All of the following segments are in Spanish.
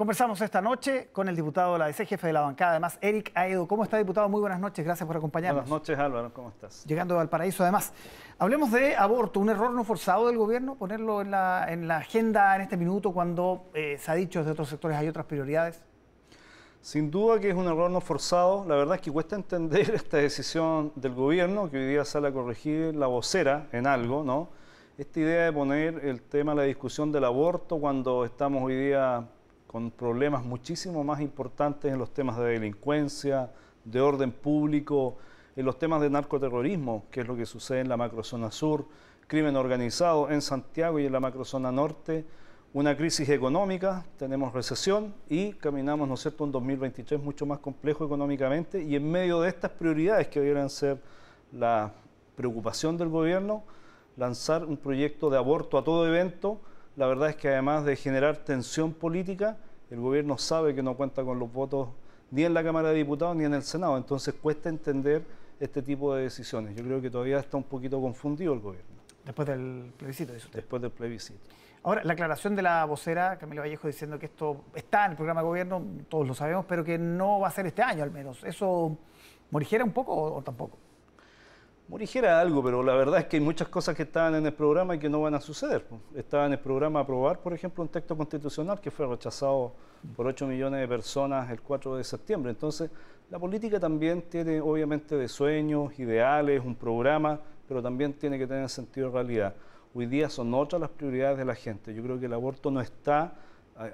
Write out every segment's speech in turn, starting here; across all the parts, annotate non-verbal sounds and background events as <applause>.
Conversamos esta noche con el diputado de la DC, jefe de la bancada, además, Eric Aedo. ¿Cómo está, diputado? Muy buenas noches, gracias por acompañarnos. Buenas noches, Álvaro, ¿cómo estás? Llegando al paraíso, además. Hablemos de aborto, un error no forzado del gobierno, ponerlo en la, agenda en este minuto cuando eh, se ha dicho desde otros sectores hay otras prioridades. Sin duda que es un error no forzado. La verdad es que cuesta entender <laughs> esta decisión del gobierno, que hoy día sale a corregir la vocera en algo, ¿no? Esta idea de poner el tema la discusión del aborto cuando estamos hoy día con problemas muchísimo más importantes en los temas de delincuencia, de orden público, en los temas de narcoterrorismo, que es lo que sucede en la macrozona sur, crimen organizado en Santiago y en la macrozona norte, una crisis económica, tenemos recesión y caminamos, ¿no es cierto?, un 2023 mucho más complejo económicamente y en medio de estas prioridades que deberían ser la preocupación del gobierno, lanzar un proyecto de aborto a todo evento, la verdad es que además de generar tensión política, el gobierno sabe que no cuenta con los votos ni en la Cámara de Diputados ni en el Senado. Entonces cuesta entender este tipo de decisiones. Yo creo que todavía está un poquito confundido el gobierno. Después del plebiscito, dice usted. Después del plebiscito. Ahora, la aclaración de la vocera Camilo Vallejo diciendo que esto está en el programa de gobierno, todos lo sabemos, pero que no va a ser este año al menos. ¿Eso morigera un poco o tampoco? dijera algo, pero la verdad es que hay muchas cosas que estaban en el programa y que no van a suceder. Estaba en el programa aprobar, por ejemplo, un texto constitucional que fue rechazado por 8 millones de personas el 4 de septiembre. Entonces, la política también tiene, obviamente, de sueños, ideales, un programa, pero también tiene que tener sentido de realidad. Hoy día son otras las prioridades de la gente. Yo creo que el aborto no está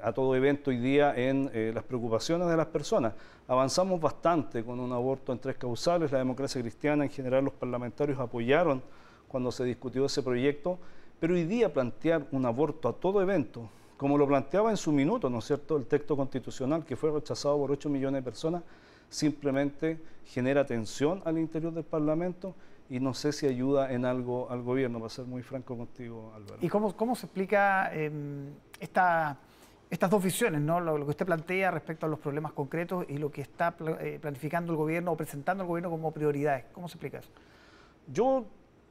a, todo evento hoy día en eh, las preocupaciones de las personas. Avanzamos bastante con un aborto en tres causales, la democracia cristiana en general, los parlamentarios apoyaron cuando se discutió ese proyecto, pero hoy día plantear un aborto a todo evento, como lo planteaba en su minuto, ¿no es cierto?, el texto constitucional que fue rechazado por 8 millones de personas, simplemente genera tensión al interior del Parlamento y no sé si ayuda en algo al gobierno, para ser muy franco contigo, Álvaro. ¿Y cómo, cómo se explica em, esta estas dos visiones, ¿no? Lo, que usted plantea respecto a los problemas concretos y lo que está eh, planificando el gobierno o presentando el gobierno como prioridades. ¿Cómo se explica eso? Yo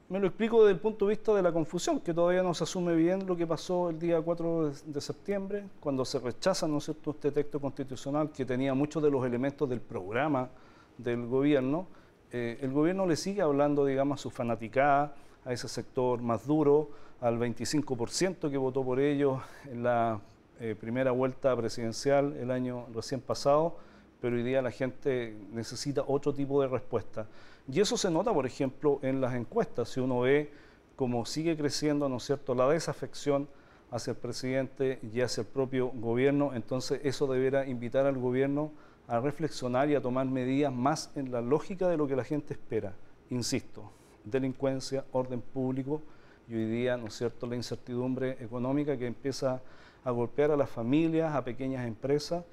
me lo explico desde el punto de vista de la confusión, que todavía no se asume bien lo que pasó el día 4 de, septiembre, cuando se rechaza ¿no este texto constitucional que tenía muchos de los elementos del programa del gobierno. Eh, el gobierno le sigue hablando, digamos, a su fanaticada, a ese sector más duro, al 25% que votó por ellos en la eh, primera vuelta presidencial el año recién pasado, pero hoy día la gente necesita otro tipo de respuesta. Y eso se nota, por ejemplo, en las encuestas. Si uno ve cómo sigue creciendo, ¿no es cierto?, la desafección hacia el presidente y hacia el propio gobierno, entonces eso deberá invitar al gobierno a reflexionar y a tomar medidas más en la lógica de lo que la gente espera. Insisto, delincuencia, orden público y hoy día, ¿no es cierto?, la incertidumbre económica que empieza a golpear a las familias, a pequeñas empresas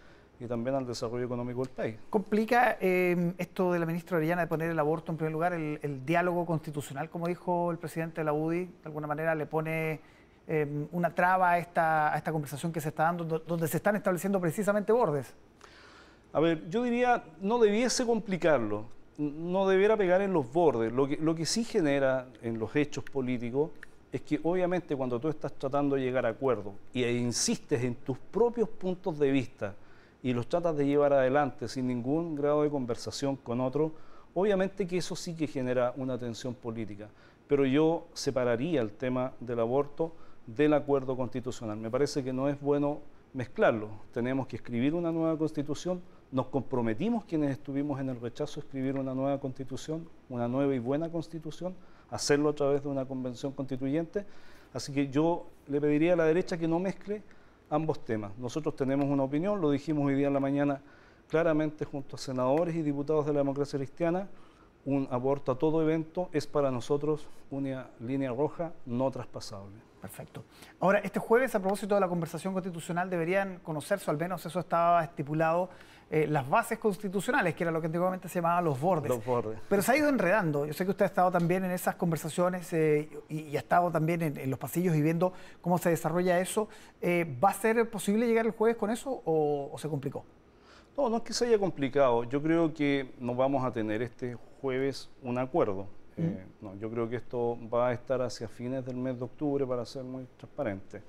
y también al desarrollo económico del país. ¿Complica eh, esto de la ministra Orellana de poner el aborto en primer lugar, el, diálogo constitucional, como dijo el presidente de la UDI, de alguna manera le pone eh, una traba a esta, a esta conversación que se está dando, donde se están estableciendo precisamente bordes? A ver, yo diría, no debiese complicarlo, no debiera pegar en los bordes. Lo que, lo que sí genera en los hechos políticos es que obviamente cuando tú estás tratando de llegar a acuerdo y insistes en tus propios puntos de vista y los tratas de llevar adelante sin ningún grado de conversación con otro, obviamente que eso sí que genera una tensión política. Pero yo separaría el tema del aborto del acuerdo constitucional. Me parece que no es bueno mezclarlo. Tenemos que escribir una nueva constitución. Nos comprometimos quienes estuvimos en el rechazo a escribir una nueva constitución, una nueva y buena constitución hacerlo a través de una convención constituyente. Así que yo le pediría a la derecha que no mezcle ambos temas. Nosotros tenemos una opinión, lo dijimos hoy día en la mañana claramente junto a senadores y diputados de la democracia cristiana, un aborto a todo evento es para nosotros una línea roja no traspasable. Perfecto. Ahora, este jueves, a propósito de la conversación constitucional, deberían conocerse, al menos eso estaba estipulado, eh, las bases constitucionales, que era lo que antiguamente se llamaba los bordes. Pero se ha ido enredando. Yo sé que usted ha estado también en esas conversaciones eh, y, ha estado también en, los pasillos y viendo cómo se desarrolla eso. Eh, ¿Va a ser posible llegar el jueves con eso o, se complicó? No, no es que se haya complicado. Yo creo que no vamos a tener este jueves un acuerdo. no, yo creo que esto va a estar hacia fines del mes de octubre, para ser muy transparente.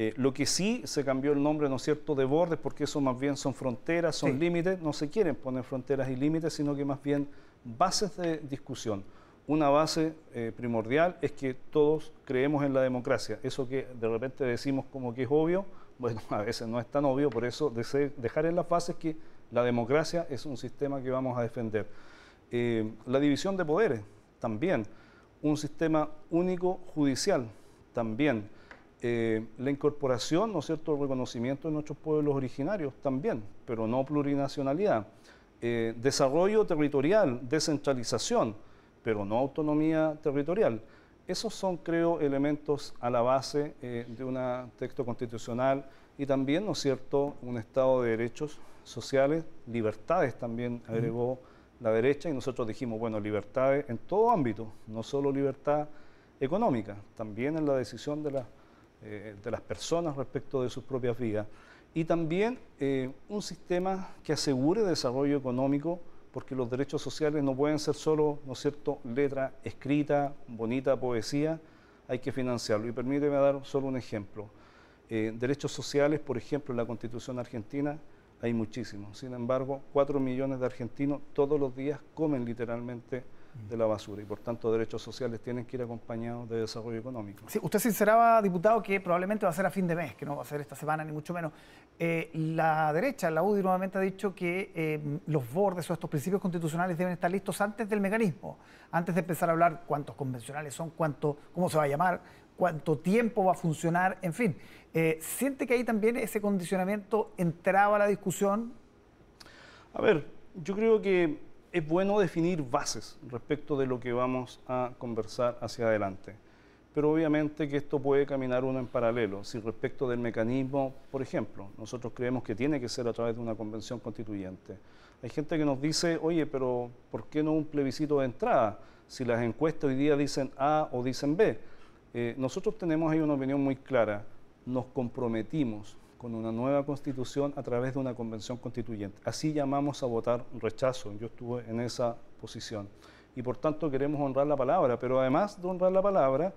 Eh, lo que sí se cambió el nombre, ¿no es cierto?, de bordes, porque eso más bien son fronteras, son límites, no se quieren poner fronteras y límites, sino que más bien bases de discusión. Una base eh, primordial es que todos creemos en la democracia. Eso que de repente decimos como que es obvio, bueno, <laughs> a veces no es tan obvio, por eso dejar en las bases que la democracia es un sistema que vamos a defender. Eh, la división de poderes, también. Un sistema único judicial, también. Eh, la incorporación, ¿no es cierto?, el reconocimiento de nuestros pueblos originarios también, pero no plurinacionalidad. Eh, desarrollo territorial, descentralización, pero no autonomía territorial. Esos son, creo, elementos a la base eh, de un texto constitucional y también, ¿no es cierto?, un Estado de derechos sociales, libertades también agregó la derecha y nosotros dijimos, bueno, libertades en todo ámbito, no solo libertad económica, también en la decisión de la eh, de las personas respecto de sus propias vidas y también eh, un sistema que asegure desarrollo económico porque los derechos sociales no pueden ser solo, ¿no es cierto?, letra escrita, bonita poesía, hay que financiarlo. Y permíteme dar solo un ejemplo. Eh, derechos sociales, por ejemplo, en la Constitución argentina hay muchísimos. Sin embargo, cuatro millones de argentinos todos los días comen literalmente de la basura y por tanto derechos sociales tienen que ir acompañados de desarrollo económico. Sí, usted sinceraba, diputado, que probablemente va a ser a fin de mes, que no va a ser esta semana ni mucho menos. Eh, la derecha, la UDI nuevamente ha dicho que eh, los bordes o estos principios constitucionales deben estar listos antes del mecanismo, antes de empezar a hablar cuántos convencionales son, cuánto, cómo se va a llamar, cuánto tiempo va a funcionar, en fin. Eh, ¿Siente que ahí también ese condicionamiento entraba a la discusión? A ver, yo creo que es bueno definir bases respecto de lo que vamos a conversar hacia adelante. Pero obviamente que esto puede caminar uno en paralelo. Si respecto del mecanismo, por ejemplo, nosotros creemos que tiene que ser a través de una convención constituyente. Hay gente que nos dice, oye, pero ¿por qué no un plebiscito de entrada? Si las encuestas hoy día dicen A o dicen B. Eh, nosotros tenemos ahí una opinión muy clara. Nos comprometimos con una nueva constitución a través de una convención constituyente. Así llamamos a votar rechazo. Yo estuve en esa posición. Y por tanto queremos honrar la palabra, pero además de honrar la palabra,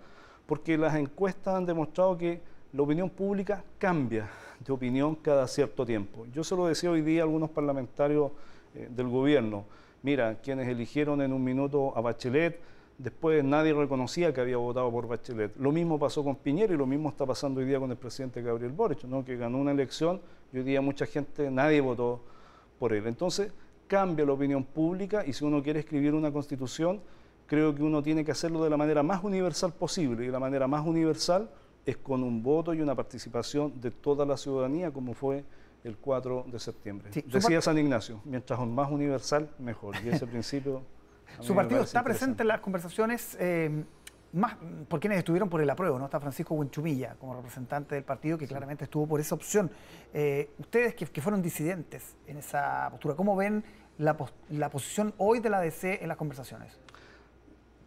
porque las encuestas han demostrado que la opinión pública cambia de opinión cada cierto tiempo. Yo se lo decía hoy día a algunos parlamentarios eh, del gobierno. Mira, quienes eligieron en un minuto a Bachelet, Después nadie reconocía que había votado por Bachelet. Lo mismo pasó con Piñera y lo mismo está pasando hoy día con el presidente Gabriel Boric, ¿no? que ganó una elección y hoy día mucha gente, nadie votó por él. Entonces cambia la opinión pública y si uno quiere escribir una constitución, creo que uno tiene que hacerlo de la manera más universal posible y la manera más universal es con un voto y una participación de toda la ciudadanía como fue el 4 de septiembre. Decía San Ignacio, mientras más universal, mejor. Y ese <laughs> principio... Su partido está presente en las conversaciones eh, más por quienes estuvieron por el apruebo, ¿no? Está Francisco Huenchumilla como representante del partido que claramente estuvo por esa opción. Eh, ustedes que, fueron disidentes en esa postura, ¿cómo ven la, posición hoy de la DC en las conversaciones?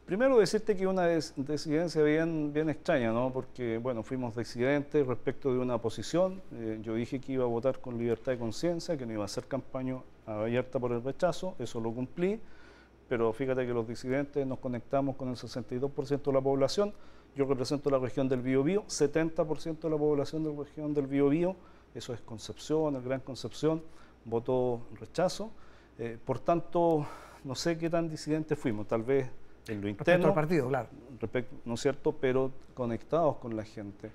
Primero decirte que una desidencia bien, bien extraña, ¿no? Porque, bueno, fuimos disidentes respecto de una posición. Eh, yo dije que iba a votar con libertad de conciencia, que no iba a hacer campaña abierta por el rechazo. Eso lo cumplí pero fíjate que los disidentes nos conectamos con el 62% de la población. Yo represento la región del Biobío, 70% de la población de la región del Biobío, eso es Concepción, el Gran Concepción, votó rechazo. Eh, por tanto, no sé qué tan disidentes fuimos, tal vez en lo interno. Respecto partido, claro. ¿No es cierto? Pero conectados con la gente.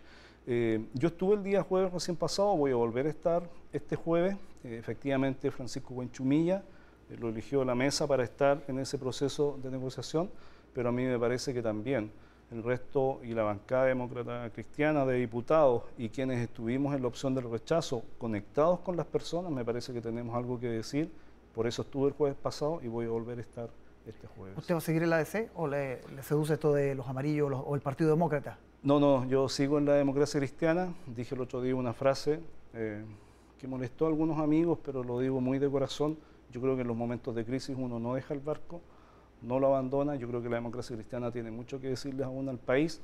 Eh, yo estuve el día jueves recién pasado, voy a volver a estar este jueves. Eh, efectivamente, Francisco Buenchumilla eh, lo eligió la mesa para estar en ese proceso de negociación, pero a mí me parece que también el resto y la bancada demócrata cristiana de diputados y quienes estuvimos en la opción del rechazo conectados con las personas, me parece que tenemos algo que decir. Por eso estuve el jueves pasado y voy a volver a estar este jueves. ¿Usted va a seguir en la DC o le, seduce esto de los amarillos o el Partido Demócrata? No, no, yo sigo en la democracia cristiana. Dije el otro día una frase eh, que molestó a algunos amigos, pero lo digo muy de corazón. Yo creo que en los momentos de crisis uno no deja el barco, no lo abandona. Yo creo que la democracia cristiana tiene mucho que decirles aún al país.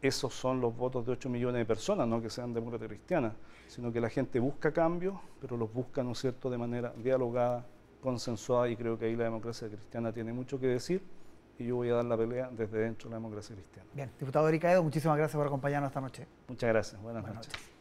Esos son los votos de 8 millones de personas, no que sean democracia cristiana, sino que la gente busca cambios, pero los busca, ¿no es cierto?, de manera dialogada, consensuada, y creo que ahí la democracia cristiana tiene mucho que decir y yo voy a dar la pelea desde dentro de la democracia cristiana. Bien, diputado Erikaedo, muchísimas gracias por acompañarnos esta noche. Muchas gracias, buenas, noches.